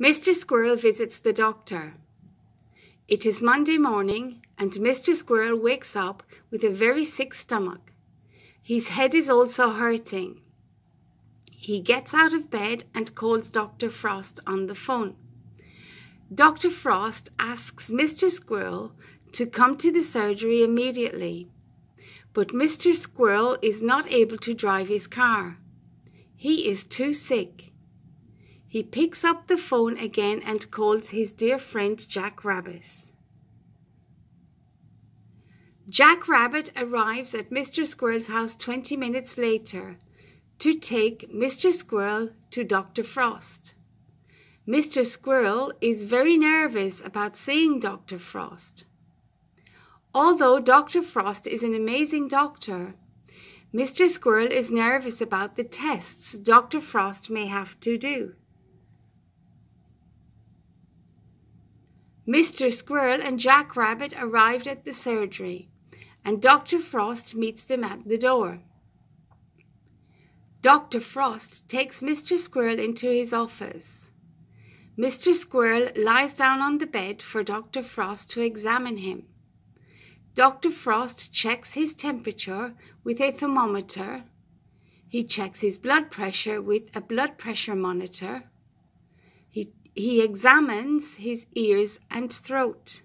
Mr. Squirrel visits the doctor. It is Monday morning, and Mr. Squirrel wakes up with a very sick stomach. His head is also hurting. He gets out of bed and calls Dr. Frost on the phone. Dr. Frost asks Mr. Squirrel to come to the surgery immediately, but Mr. Squirrel is not able to drive his car. He is too sick. He picks up the phone again and calls his dear friend Jack Rabbit. Jack Rabbit arrives at Mr. Squirrel's house 20 minutes later to take Mr. Squirrel to Dr. Frost. Mr. Squirrel is very nervous about seeing Dr. Frost. Although Dr. Frost is an amazing doctor, Mr. Squirrel is nervous about the tests Dr. Frost may have to do. Mr. Squirrel and Jack Rabbit arrived at the surgery, and Dr. Frost meets them at the door. Dr. Frost takes Mr. Squirrel into his office. Mr. Squirrel lies down on the bed for Dr. Frost to examine him. Dr. Frost checks his temperature with a thermometer. He checks his blood pressure with a blood pressure monitor. He he examines his ears and throat.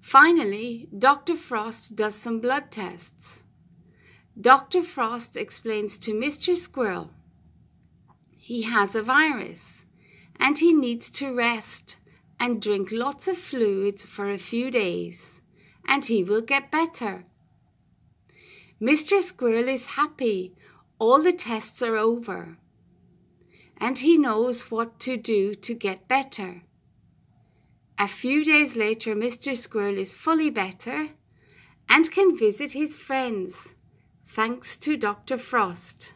Finally, Dr. Frost does some blood tests. Dr. Frost explains to Mr. Squirrel he has a virus and he needs to rest and drink lots of fluids for a few days and he will get better. Mr. Squirrel is happy. All the tests are over and he knows what to do to get better. A few days later, Mr. Squirrel is fully better and can visit his friends, thanks to Dr. Frost.